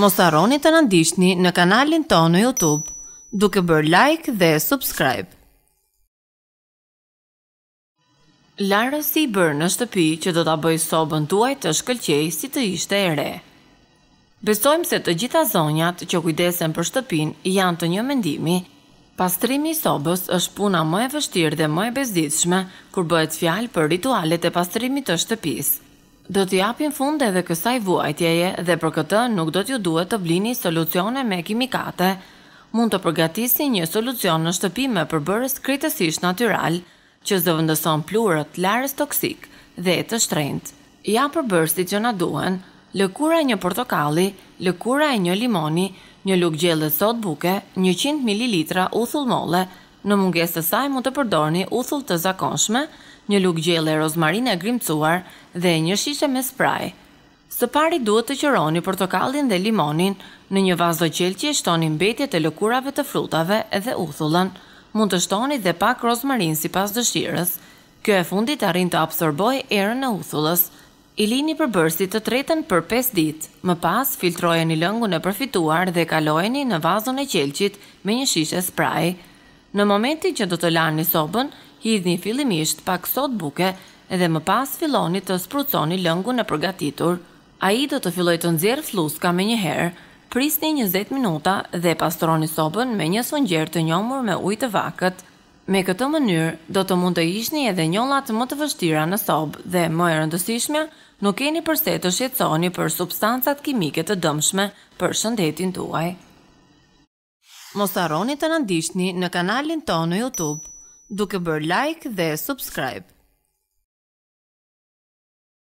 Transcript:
mos arroni të nëndishtni në kanalin tonë në Youtube, duke bërë like dhe subscribe. Lara si i bërë në shtëpi që do të bëjë sobën tuaj të shkëlqej si të ishte e re. Besojmë se të gjitha zonjat që kujdesen për shtëpin janë të një mendimi, Pastrimi i sobës është puna më e vështirë dhe më e bezditshme kur bëhet fjalë për ritualet e pastrimit të shtëpisë. Do t'i japim fund edhe kësaj vuajtjeje dhe për këtë nuk do t'ju duhet të blini solucione me kimikate. Mund të përgatisi një solucion në shtëpi me përbërës kritësisht natural, që zëvëndëson plurët, larës toksik dhe e të shtrejnët. Ja përbërësi që na duhen, lëkura e një portokalli, lëkura e një limoni, një luk gjellë sot buke, 100 ml u molle, në munges të saj mund të përdorni uthull të zakonshme, një luk e rozmarin e grimcuar dhe një shishe me spray. Së pari duhet të qëroni portokallin dhe limonin në një vazdo qelë që e shtoni mbetje të lëkurave të frutave dhe uthullën. Mund të shtoni dhe pak rozmarin si pas dëshirës. Kjo e fundit arrin të absorboj erën e uthullës. I lini për bërsi të tretën për 5 dit. Më pas, filtrojeni lëngu në përfituar dhe kalojeni në vazon e qelqit me një shishe spray. Në momenti që do të lani sobën, hidhni fillimisht pak sot buke edhe më pas filloni të spruconi lëngu në përgatitur. A i do të filloj të nxerë fluska me herë, prisni 20 minuta dhe pastroni sobën me një sëngjerë të njomur me ujtë të vakët. Me këtë mënyrë, do të mund të ishni edhe njollat më të vështira në sobë dhe më e rëndësishme, nuk keni përse të shetsoni për substancat kimike të dëmshme për shëndetin tuaj mos arroni të nëndishtni në kanalin tonë në Youtube, duke bërë like dhe subscribe.